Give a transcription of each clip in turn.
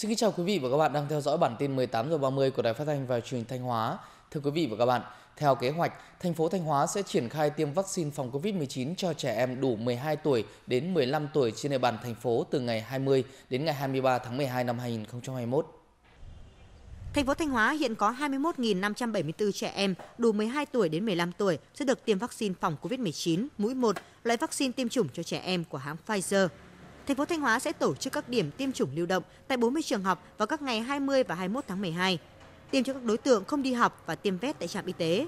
Xin kính chào quý vị và các bạn đang theo dõi bản tin 18 giờ 30 của Đài Phát thanh và Truyền Thanh Hóa. Thưa quý vị và các bạn, theo kế hoạch, thành phố Thanh Hóa sẽ triển khai tiêm vaccine phòng COVID-19 cho trẻ em đủ 12 tuổi đến 15 tuổi trên địa bàn thành phố từ ngày 20 đến ngày 23 tháng 12 năm 2021. Thành phố Thanh Hóa hiện có 21.574 trẻ em đủ 12 tuổi đến 15 tuổi sẽ được tiêm vaccine phòng COVID-19 mũi 1, loại vaccine tiêm chủng cho trẻ em của hãng Pfizer – thành phố Thanh Hóa sẽ tổ chức các điểm tiêm chủng lưu động tại 40 trường học vào các ngày 20 và 21 tháng 12. Tiêm cho các đối tượng không đi học và tiêm vét tại trạm y tế.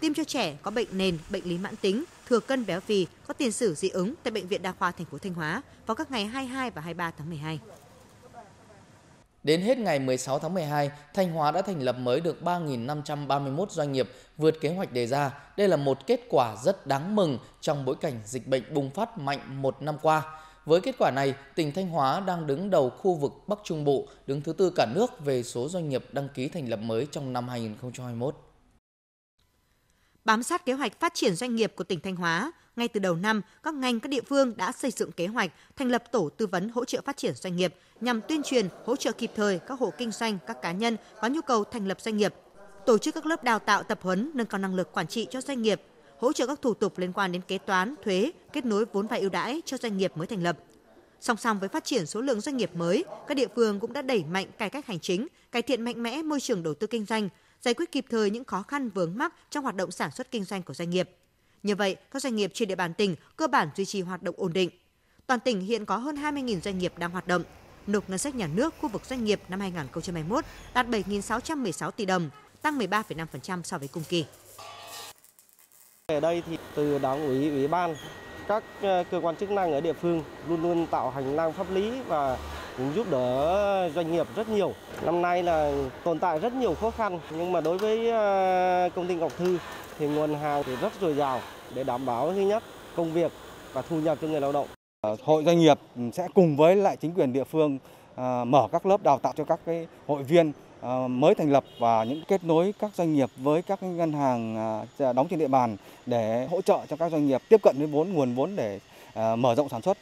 Tiêm cho trẻ có bệnh nền, bệnh lý mãn tính, thừa cân béo phì, có tiền sử dị ứng tại bệnh viện đa khoa thành phố Thanh Hóa vào các ngày 22 và 23 tháng 12. Đến hết ngày 16 tháng 12, Thanh Hóa đã thành lập mới được 3.531 doanh nghiệp vượt kế hoạch đề ra. Đây là một kết quả rất đáng mừng trong bối cảnh dịch bệnh bùng phát mạnh một năm qua. Với kết quả này, tỉnh Thanh Hóa đang đứng đầu khu vực Bắc Trung Bộ, đứng thứ tư cả nước về số doanh nghiệp đăng ký thành lập mới trong năm 2021. Bám sát kế hoạch phát triển doanh nghiệp của tỉnh Thanh Hóa, ngay từ đầu năm, các ngành các địa phương đã xây dựng kế hoạch thành lập tổ tư vấn hỗ trợ phát triển doanh nghiệp nhằm tuyên truyền, hỗ trợ kịp thời các hộ kinh doanh, các cá nhân có nhu cầu thành lập doanh nghiệp tổ chức các lớp đào tạo tập huấn nâng cao năng lực quản trị cho doanh nghiệp hỗ trợ các thủ tục liên quan đến kế toán, thuế, kết nối vốn vay ưu đãi cho doanh nghiệp mới thành lập. Song song với phát triển số lượng doanh nghiệp mới, các địa phương cũng đã đẩy mạnh cải cách hành chính, cải thiện mạnh mẽ môi trường đầu tư kinh doanh, giải quyết kịp thời những khó khăn vướng mắc trong hoạt động sản xuất kinh doanh của doanh nghiệp. Như vậy, các doanh nghiệp trên địa bàn tỉnh cơ bản duy trì hoạt động ổn định. Toàn tỉnh hiện có hơn 20.000 doanh nghiệp đang hoạt động. Nộp ngân sách nhà nước khu vực doanh nghiệp năm 2021 đạt 7.616 tỷ đồng, tăng 13,5% so với cùng kỳ. Ở đây thì từ đảng ủy, ủy ban, các ờ, cơ quan chức năng ở địa phương luôn luôn tạo hành lang pháp lý và cũng giúp đỡ doanh nghiệp rất nhiều. Năm nay là tồn tại rất nhiều khó khăn nhưng mà đối với ờ, công ty Ngọc Thư thì nguồn hàng thì rất dồi dào để đảm bảo thứ nhất công việc và thu nhập cho người lao động. Ờ, hội doanh nghiệp sẽ cùng với lại chính quyền địa phương mở các lớp đào tạo cho các cái hội viên Ờ, mới thành lập và những kết nối các doanh nghiệp với các ngân hàng à, đóng trên địa bàn để hỗ trợ cho các doanh nghiệp tiếp cận với vốn nguồn vốn để ờ, mở rộng sản xuất.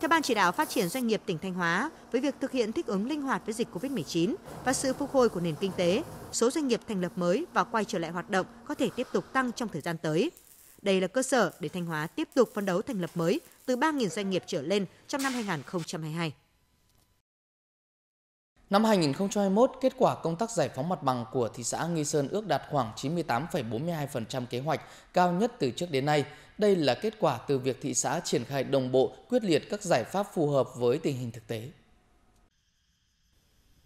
Theo Ban chỉ đạo phát triển doanh nghiệp tỉnh Thanh Hóa, với việc thực hiện thích ứng linh hoạt với dịch COVID-19 và sự phục hồi của nền kinh tế, số doanh nghiệp thành lập mới và quay trở lại hoạt động có thể tiếp tục tăng trong thời gian tới. Đây là cơ sở để Thanh Hóa tiếp tục phấn đấu thành lập mới từ 3.000 doanh nghiệp trở lên trong năm 2022. Năm 2021, kết quả công tác giải phóng mặt bằng của thị xã Nghi Sơn ước đạt khoảng 98,42% kế hoạch, cao nhất từ trước đến nay. Đây là kết quả từ việc thị xã triển khai đồng bộ, quyết liệt các giải pháp phù hợp với tình hình thực tế.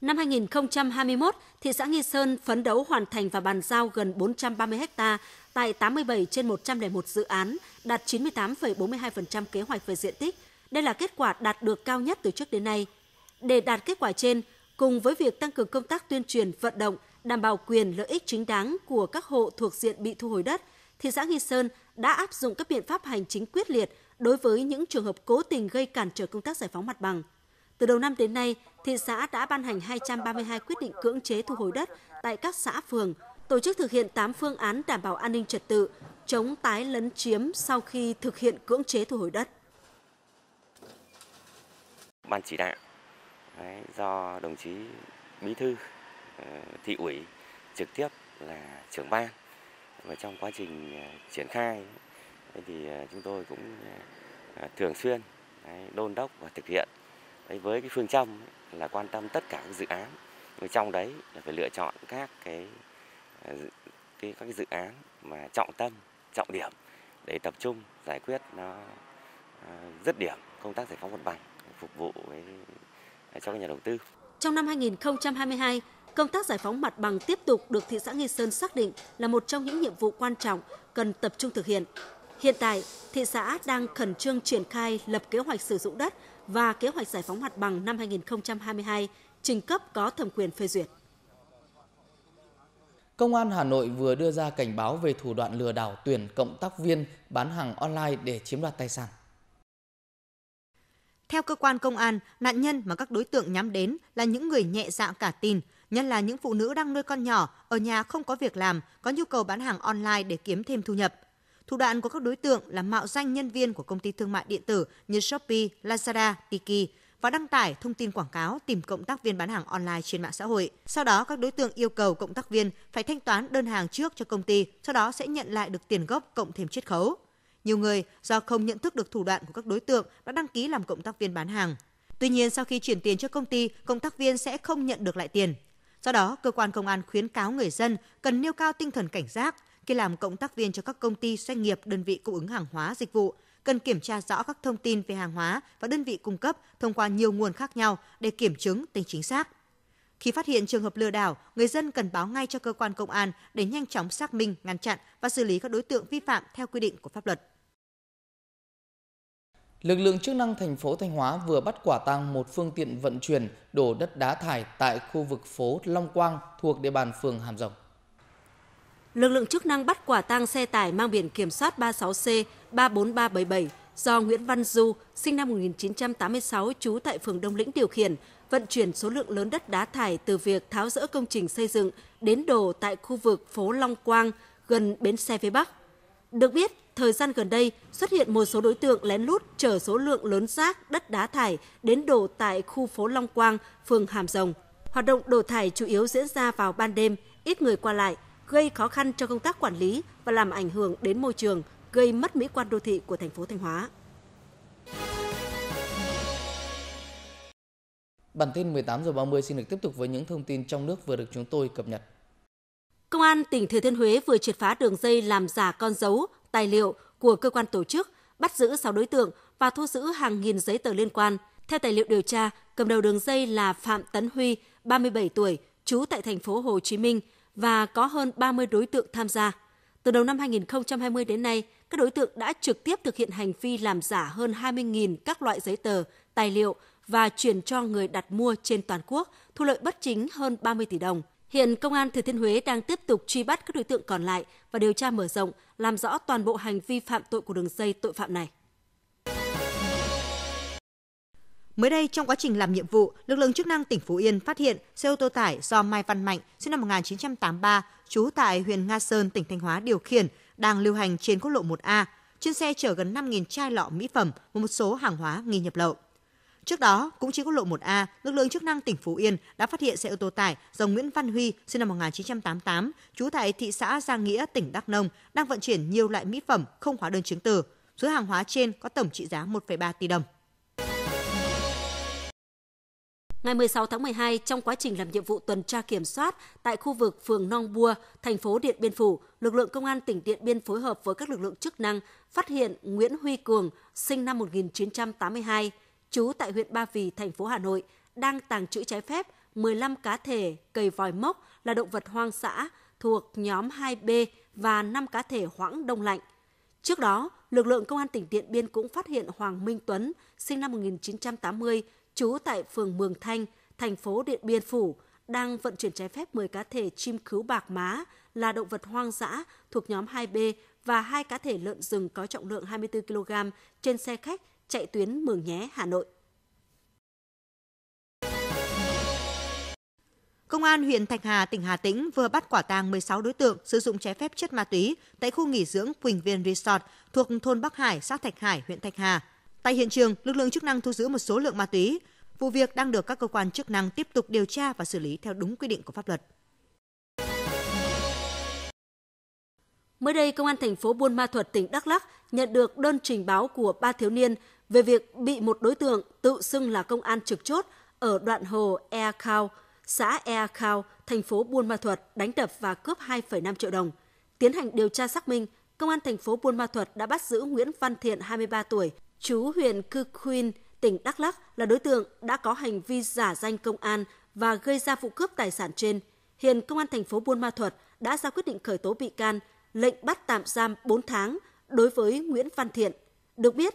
Năm 2021, thị xã Nghi Sơn phấn đấu hoàn thành và bàn giao gần 430 ha tại 87 trên 101 dự án, đạt 98,42% kế hoạch về diện tích. Đây là kết quả đạt được cao nhất từ trước đến nay. Để đạt kết quả trên, cùng với việc tăng cường công tác tuyên truyền vận động, đảm bảo quyền lợi ích chính đáng của các hộ thuộc diện bị thu hồi đất, thị xã Nghi Sơn đã áp dụng các biện pháp hành chính quyết liệt đối với những trường hợp cố tình gây cản trở công tác giải phóng mặt bằng. Từ đầu năm đến nay, thị xã đã ban hành 232 quyết định cưỡng chế thu hồi đất tại các xã phường, tổ chức thực hiện 8 phương án đảm bảo an ninh trật tự, chống tái lấn chiếm sau khi thực hiện cưỡng chế thu hồi đất. Ban chỉ đạo Đấy, do đồng chí bí thư ờ, thị ủy trực tiếp là trưởng ban và trong quá trình ờ, triển khai thì ờ, chúng tôi cũng thường xuyên đôn đốc và thực hiện với cái phương châm là quan tâm tất cả các dự án trong đấy là phải lựa chọn các cái, cái các cái dự án mà trọng tâm trọng điểm để tập trung giải quyết nó dứt điểm công tác giải phóng mặt bằng phục vụ với cho các nhà đầu tư. Trong năm 2022, công tác giải phóng mặt bằng tiếp tục được thị xã Nghi Sơn xác định là một trong những nhiệm vụ quan trọng cần tập trung thực hiện. Hiện tại, thị xã đang khẩn trương triển khai lập kế hoạch sử dụng đất và kế hoạch giải phóng mặt bằng năm 2022 trình cấp có thẩm quyền phê duyệt. Công an Hà Nội vừa đưa ra cảnh báo về thủ đoạn lừa đảo tuyển cộng tác viên bán hàng online để chiếm đoạt tài sản. Theo cơ quan công an, nạn nhân mà các đối tượng nhắm đến là những người nhẹ dạ cả tin, nhất là những phụ nữ đang nuôi con nhỏ, ở nhà không có việc làm, có nhu cầu bán hàng online để kiếm thêm thu nhập. Thủ đoạn của các đối tượng là mạo danh nhân viên của công ty thương mại điện tử như Shopee, Lazada, Tiki và đăng tải thông tin quảng cáo tìm cộng tác viên bán hàng online trên mạng xã hội. Sau đó các đối tượng yêu cầu cộng tác viên phải thanh toán đơn hàng trước cho công ty, sau đó sẽ nhận lại được tiền gốc cộng thêm chiết khấu. Nhiều người do không nhận thức được thủ đoạn của các đối tượng đã đăng ký làm cộng tác viên bán hàng. Tuy nhiên, sau khi chuyển tiền cho công ty, cộng tác viên sẽ không nhận được lại tiền. Do đó, cơ quan công an khuyến cáo người dân cần nêu cao tinh thần cảnh giác khi làm cộng tác viên cho các công ty, doanh nghiệp, đơn vị cung ứng hàng hóa, dịch vụ, cần kiểm tra rõ các thông tin về hàng hóa và đơn vị cung cấp thông qua nhiều nguồn khác nhau để kiểm chứng tính chính xác. Khi phát hiện trường hợp lừa đảo, người dân cần báo ngay cho cơ quan công an để nhanh chóng xác minh, ngăn chặn và xử lý các đối tượng vi phạm theo quy định của pháp luật. Lực lượng chức năng thành phố Thanh Hóa vừa bắt quả tang một phương tiện vận chuyển đổ đất đá thải tại khu vực phố Long Quang thuộc địa bàn phường Hàm Rồng. Lực lượng chức năng bắt quả tang xe tải mang biển kiểm soát 36C 34377 do Nguyễn Văn Du, sinh năm 1986, trú tại phường Đông Lĩnh điều khiển, vận chuyển số lượng lớn đất đá thải từ việc tháo rỡ công trình xây dựng đến đổ tại khu vực phố Long Quang gần bến xe phía Bắc. Được biết, thời gian gần đây xuất hiện một số đối tượng lén lút chở số lượng lớn rác, đất đá thải đến đổ tại khu phố Long Quang, phường Hàm Rồng. Hoạt động đổ thải chủ yếu diễn ra vào ban đêm, ít người qua lại, gây khó khăn cho công tác quản lý và làm ảnh hưởng đến môi trường, gây mất mỹ quan đô thị của thành phố Thanh Hóa. Bản tin 18 giờ 30 xin được tiếp tục với những thông tin trong nước vừa được chúng tôi cập nhật. Công an tỉnh Thừa Thiên Huế vừa triệt phá đường dây làm giả con dấu, tài liệu của cơ quan tổ chức, bắt giữ 6 đối tượng và thu giữ hàng nghìn giấy tờ liên quan. Theo tài liệu điều tra, cầm đầu đường dây là Phạm Tấn Huy, 37 tuổi, trú tại thành phố Hồ Chí Minh và có hơn 30 đối tượng tham gia. Từ đầu năm 2020 đến nay, các đối tượng đã trực tiếp thực hiện hành vi làm giả hơn 20.000 các loại giấy tờ, tài liệu và chuyển cho người đặt mua trên toàn quốc, thu lợi bất chính hơn 30 tỷ đồng. Hiện công an Thừa Thiên Huế đang tiếp tục truy bắt các đối tượng còn lại và điều tra mở rộng, làm rõ toàn bộ hành vi phạm tội của đường dây tội phạm này. Mới đây, trong quá trình làm nhiệm vụ, lực lượng chức năng tỉnh Phú Yên phát hiện xe ô tô tải do Mai Văn Mạnh, sinh năm 1983, trú tại huyện Nga Sơn, tỉnh Thanh Hóa điều khiển, đang lưu hành trên quốc lộ 1A. Trên xe chở gần 5.000 chai lọ mỹ phẩm và một số hàng hóa nghi nhập lậu. Trước đó, cũng trên quốc lộ 1A, lực lượng chức năng tỉnh Phú Yên đã phát hiện xe ô tô tải do Nguyễn Văn Huy, sinh năm 1988, trú tại thị xã Giang Nghĩa, tỉnh Đắk Nông, đang vận chuyển nhiều loại mỹ phẩm không hóa đơn chứng từ. Số hàng hóa trên có tổng trị giá 1,3 tỷ đồng. Ngày 16 tháng 12, trong quá trình làm nhiệm vụ tuần tra kiểm soát tại khu vực phường Nong Bua, thành phố Điện Biên Phủ, lực lượng công an tỉnh Điện Biên phối hợp với các lực lượng chức năng phát hiện Nguyễn Huy Cường, sinh năm 1982, trú tại huyện Ba Vì, thành phố Hà Nội, đang tàng trữ trái phép 15 cá thể cầy vòi mốc là động vật hoang dã thuộc nhóm 2B và 5 cá thể hoãng đông lạnh. Trước đó, lực lượng công an tỉnh Điện Biên cũng phát hiện Hoàng Minh Tuấn, sinh năm 1980, trú tại phường Mường Thanh, thành phố Điện Biên Phủ, đang vận chuyển trái phép 10 cá thể chim cứu bạc má là động vật hoang dã thuộc nhóm 2B và hai cá thể lợn rừng có trọng lượng 24 kg trên xe khách chạy tuyến Mường Nhé, Hà Nội. Công an huyện Thạch Hà, tỉnh Hà Tĩnh vừa bắt quả tang 16 đối tượng sử dụng trái phép chất ma túy tại khu nghỉ dưỡng Quỳnh Viên Resort thuộc thôn Bắc Hải, xã Thạch Hải, huyện Thạch Hà. Tại hiện trường, lực lượng chức năng thu giữ một số lượng ma túy. Vụ việc đang được các cơ quan chức năng tiếp tục điều tra và xử lý theo đúng quy định của pháp luật. Mới đây, Công an thành phố Buôn Ma Thuật, tỉnh Đắk Lắk nhận được đơn trình báo của ba thiếu niên về việc bị một đối tượng tự xưng là công an trực chốt ở đoạn hồ Ea Khao, xã Ea Khao, thành phố Buôn Ma Thuật đánh đập và cướp 2,5 triệu đồng. Tiến hành điều tra xác minh, công an thành phố Buôn Ma Thuật đã bắt giữ Nguyễn Văn Thiện 23 tuổi, chú huyện Cư Khuyên, tỉnh Đắk Lắk là đối tượng đã có hành vi giả danh công an và gây ra vụ cướp tài sản trên. Hiện công an thành phố Buôn Ma Thuật đã ra quyết định khởi tố bị can, lệnh bắt tạm giam 4 tháng đối với Nguyễn Văn Thiện. Được biết,